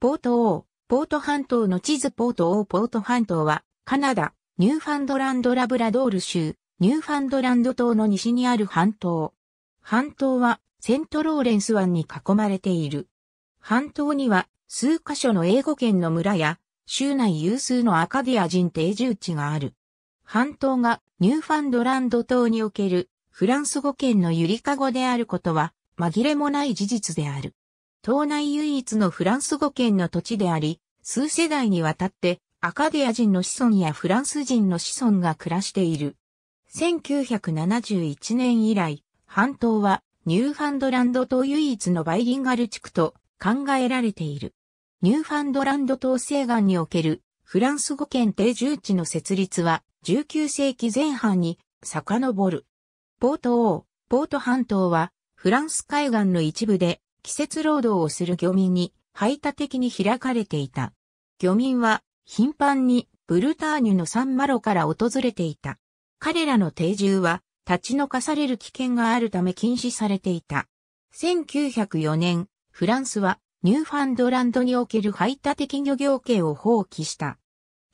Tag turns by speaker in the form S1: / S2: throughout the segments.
S1: ポート王、ポート半島の地図ポート王ポート半島は、カナダ、ニューファンドランドラブラドール州、ニューファンドランド島の西にある半島。半島は、セントローレンス湾に囲まれている。半島には、数カ所の英語圏の村や、州内有数のアカディア人定住地がある。半島がニューファンドランド島におけるフランス語圏のゆりかごであることは紛れもない事実である。島内唯一のフランス語圏の土地であり、数世代にわたってアカディア人の子孫やフランス人の子孫が暮らしている。1971年以来、半島はニューファンドランド島唯一のバイリンガル地区と考えられている。ニューファンドランド島西岸におけるフランス語圏定住地の設立は19世紀前半に遡る。ポート王、ポート半島はフランス海岸の一部で季節労働をする漁民に排他的に開かれていた。漁民は頻繁にブルターニュのサンマロから訪れていた。彼らの定住は立ち退かされる危険があるため禁止されていた。1904年、フランスはニューファンドランドにおける排他的漁業権を放棄した。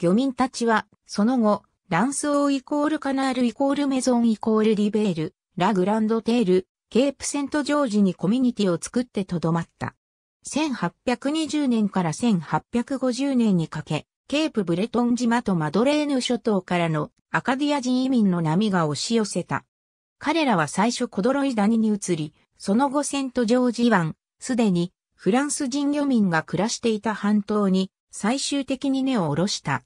S1: 漁民たちは、その後、ランスオーイコールカナールイコールメゾンイコールリベール、ラグランドテール、ケープセントジョージにコミュニティを作ってとどまった。1820年から1850年にかけ、ケープブレトン島とマドレーヌ諸島からのアカディア人移民の波が押し寄せた。彼らは最初コドロイ谷に移り、その後セントジョージ湾、すでにフランス人漁民が暮らしていた半島に最終的に根を下ろした。